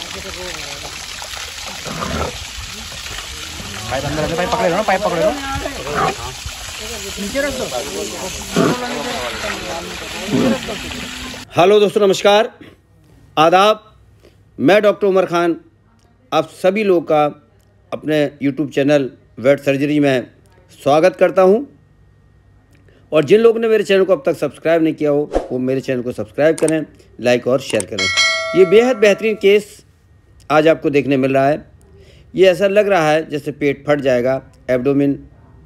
pipe अंदर अंदर pipe पकड़े रहो ना पाइप पकड़े रहो हेलो दोस्तों नमस्कार आदाब मैं डॉक्टर उमर खान आप सभी लोग का अपने यूट्यूब चैनल वेट सर्जरी में स्वागत करता हूं और जिन लोगों ने मेरे चैनल को अब तक सब्सक्राइब नहीं किया हो वो मेरे चैनल को सब्सक्राइब करें लाइक और शेयर करें ये बेहद बेहतरीन केस आज आपको देखने मिल रहा है ये ऐसा लग रहा है जैसे पेट फट जाएगा एब्डोमिन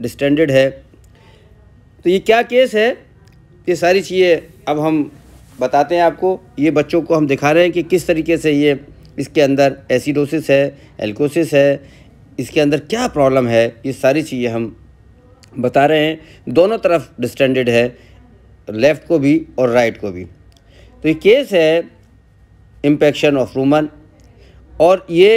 डिस्टेंडेड है तो ये क्या केस है ये सारी चीज़ें अब हम बताते हैं आपको ये बच्चों को हम दिखा रहे हैं कि किस तरीके से ये इसके अंदर एसिडोसिस है एल्कोसिस है इसके अंदर क्या प्रॉब्लम है ये सारी चीज़ें हम बता रहे हैं दोनों तरफ डिस्टेंडेड है लेफ़्ट को भी और राइट को भी तो ये केस है इम्पेक्शन ऑफ रूमन और ये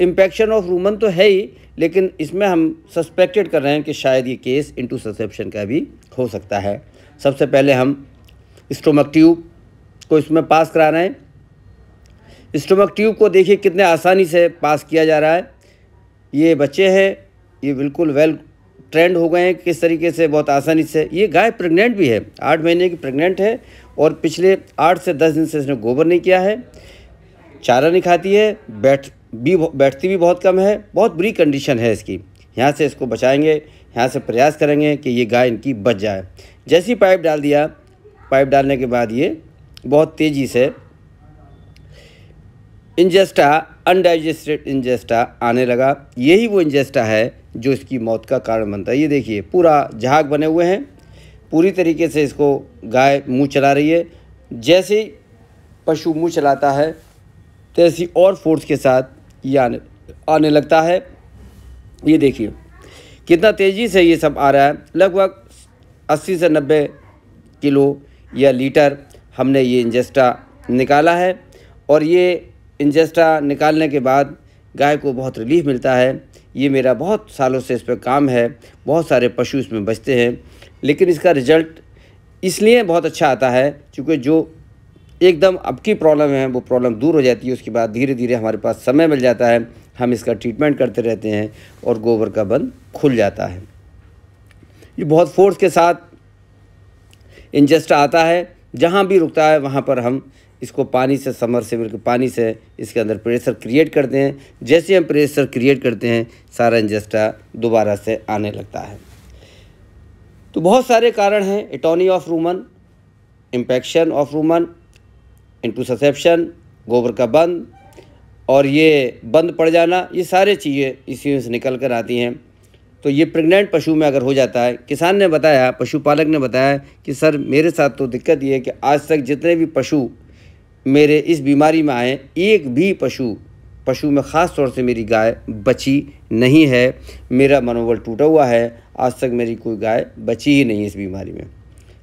इम्पेक्शन ऑफ रूमन तो है ही लेकिन इसमें हम सस्पेक्टेड कर रहे हैं कि शायद ये केस इंटू ससेप्शन का भी हो सकता है सबसे पहले हम स्टोमक ट्यूब को इसमें पास करा रहे हैं स्टोमक ट्यूब को देखिए कितने आसानी से पास किया जा रहा है ये बच्चे हैं ये बिल्कुल वेल ट्रेंड हो गए हैं किस तरीके से बहुत आसानी से ये गाय प्रेग्नेंट भी है आठ महीने की प्रेग्नेंट है और पिछले आठ से दस दिन से इसने गोबर नहीं किया है चारा नहीं खाती है बैठ भी बैठती भी बहुत कम है बहुत बुरी कंडीशन है इसकी यहाँ से इसको बचाएंगे यहाँ से प्रयास करेंगे कि ये गाय इनकी बच जाए जैसी पाइप डाल दिया पाइप डालने के बाद ये बहुत तेज़ी से इंजेस्टा अनडाइजेस्टेड इंजेस्टा आने लगा यही वो इंजेस्टा है जो इसकी मौत का कारण बनता है ये देखिए पूरा झाग बने हुए हैं पूरी तरीके से इसको गाय मुँह चला रही है जैसे पशु मुँह चलाता है तेजी और फोर्स के साथ ये आने आने लगता है ये देखिए कितना तेज़ी से ये सब आ रहा है लगभग 80 से 90 किलो या लीटर हमने ये इंजेस्टा निकाला है और ये इंजेस्टा निकालने के बाद गाय को बहुत रिलीफ मिलता है ये मेरा बहुत सालों से इस पर काम है बहुत सारे पशु इसमें बचते हैं लेकिन इसका रिज़ल्ट इसलिए बहुत अच्छा आता है क्योंकि जो एकदम अब की प्रॉब्लम है वो प्रॉब्लम दूर हो जाती है उसके बाद धीरे धीरे हमारे पास समय मिल जाता है हम इसका ट्रीटमेंट करते रहते हैं और गोबर का बंद खुल जाता है ये बहुत फोर्स के साथ इंजेस्ट आता है जहाँ भी रुकता है वहाँ पर हम इसको पानी से समर से मिलकर पानी से इसके अंदर प्रेशर क्रिएट करते हैं जैसे हम प्रेशर क्रिएट करते हैं सारा इंजेस्टा दोबारा से आने लगता है तो बहुत सारे कारण हैं atony of rumen impaction of rumen suppression गोबर का बंद और ये बंद पड़ जाना ये सारे चीज़ें इसी में से निकल कर आती हैं तो ये प्रेग्नेंट पशु में अगर हो जाता है किसान ने बताया पशुपालक ने बताया कि सर मेरे साथ तो दिक्कत ये है कि आज तक जितने भी पशु मेरे इस बीमारी में आए एक भी पशु पशु में ख़ास तौर से मेरी गाय बची नहीं है मेरा मनोबल टूटा हुआ है आज तक मेरी कोई गाय बची ही नहीं इस बीमारी में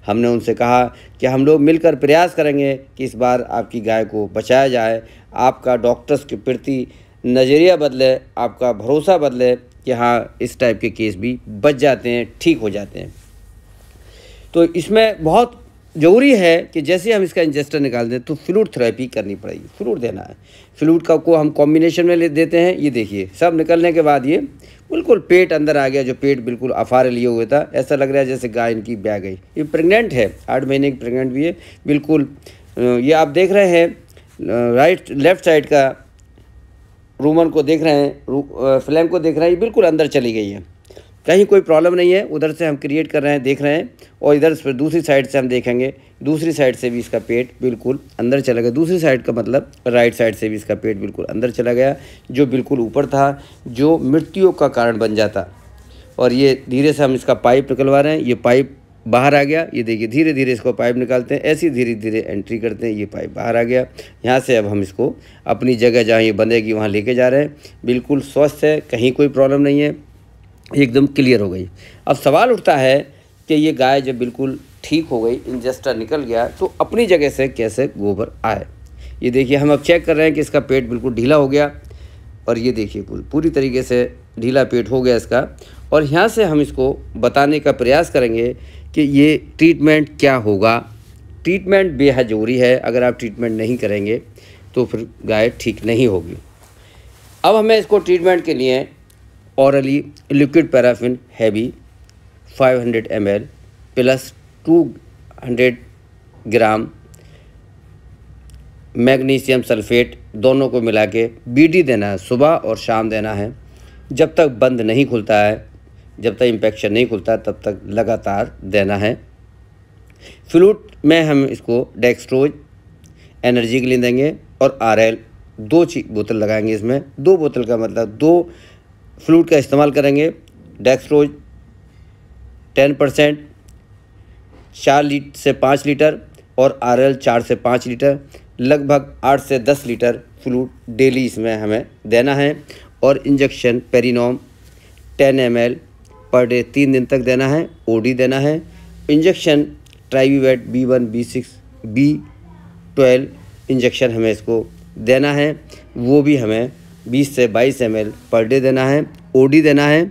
हमने उनसे कहा कि हम लोग मिलकर प्रयास करेंगे कि इस बार आपकी गाय को बचाया जाए आपका डॉक्टर्स के प्रति नज़रिया बदले आपका भरोसा बदले कि हाँ इस टाइप के केस भी बच जाते हैं ठीक हो जाते हैं तो इसमें बहुत जरूरी है कि जैसे हम इसका इंजेस्टर निकाल दें तो फ्लूड थेरेपी करनी पड़ेगी फ्लूड देना है फ्लूड का को हम कॉम्बिनेशन में ले देते हैं ये देखिए सब निकलने के बाद ये बिल्कुल पेट अंदर आ गया जो पेट बिल्कुल अफारे लिए हुए था ऐसा लग रहा है जैसे गाय इनकी बह गई ये प्रेगनेंट है आठ महीने की प्रेगनेंट भी है बिल्कुल ये आप देख रहे हैं राइट लेफ्ट साइड का रूमन को देख रहे हैं फ्लैम को देख रहे हैं ये बिल्कुल अंदर चली गई है कहीं कोई प्रॉब्लम नहीं है उधर से हम क्रिएट कर रहे हैं देख रहे हैं और इधर फिर दूसरी साइड से हम देखेंगे दूसरी साइड से भी इसका पेट बिल्कुल अंदर चला गया दूसरी साइड का मतलब राइट साइड से भी इसका पेट बिल्कुल अंदर चला गया जो बिल्कुल ऊपर था जो मृत्यु का कारण बन जाता और ये धीरे से हम इसका पाइप निकलवा रहे हैं ये पाइप बाहर आ गया ये देखिए धीरे धीरे इसको पाइप निकालते हैं ऐसी धीरे धीरे एंट्री करते हैं ये पाइप बाहर आ गया यहाँ से अब हम इसको अपनी जगह जहाँ ये बंधेगी वहाँ लेके जा रहे हैं बिल्कुल स्वस्थ है कहीं कोई प्रॉब्लम नहीं है एकदम क्लियर हो गई अब सवाल उठता है कि ये गाय जब बिल्कुल ठीक हो गई इंजेस्टर निकल गया तो अपनी जगह से कैसे गोबर आए ये देखिए हम अब चेक कर रहे हैं कि इसका पेट बिल्कुल ढीला हो गया और ये देखिए पूरी तरीके से ढीला पेट हो गया इसका और यहाँ से हम इसको बताने का प्रयास करेंगे कि ये ट्रीटमेंट क्या होगा ट्रीटमेंट बेहद ज़रूरी है अगर आप ट्रीटमेंट नहीं करेंगे तो फिर गाय ठीक नहीं होगी अब हमें इसको ट्रीटमेंट के लिए orally liquid paraffin heavy 500 hundred plus 200 gram magnesium sulphate दोनों को मिला के बी देना है सुबह और शाम देना है जब तक बंद नहीं खुलता है जब तक इन्फेक्शन नहीं खुलता तब तक लगातार देना है फ्लूट में हम इसको डेक्स्ट्रोज एनर्जी के लिए देंगे और आर एल दो बोतल लगाएंगे इसमें दो बोतल का मतलब दो फ्लूट का इस्तेमाल करेंगे रोज टेन परसेंट चार लीट से पाँच लीटर और आर एल चार से पाँच लीटर लगभग आठ से दस लीटर फ्लूट डेली इसमें हमें देना है और injection Perinorm ten M per day तीन दिन तक देना है ओडी देना है injection Tribivet B one B six B twelve injection हमें इसको देना है वो भी हमें 20 से 22 एम पर डे देना है ओडी देना है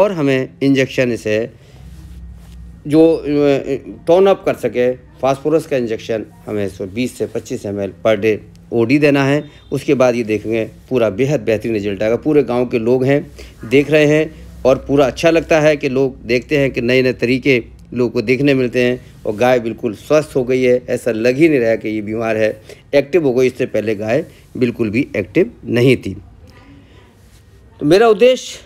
और हमें इंजेक्शन इसे जो टोन अप कर सके फास्फोरस का इंजेक्शन हमें इसको 20 से 25 एम पर डे ओडी देना है उसके बाद ये देखेंगे पूरा बेहद बेहतरीन रिजल्ट आएगा पूरे गांव के लोग हैं देख रहे हैं और पूरा अच्छा लगता है कि लोग देखते हैं कि नए नए तरीके लोग को देखने मिलते हैं और गाय बिल्कुल स्वस्थ हो गई है ऐसा लग ही नहीं रहा कि ये बीमार है एक्टिव हो गई इससे पहले गाय बिल्कुल भी एक्टिव नहीं थी मेरा उद्देश्य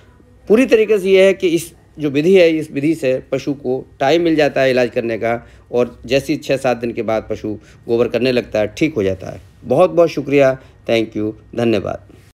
पूरी तरीके से ये है कि इस जो विधि है इस विधि से पशु को टाइम मिल जाता है इलाज करने का और जैसे छः सात दिन के बाद पशु गोबर करने लगता है ठीक हो जाता है बहुत बहुत शुक्रिया थैंक यू धन्यवाद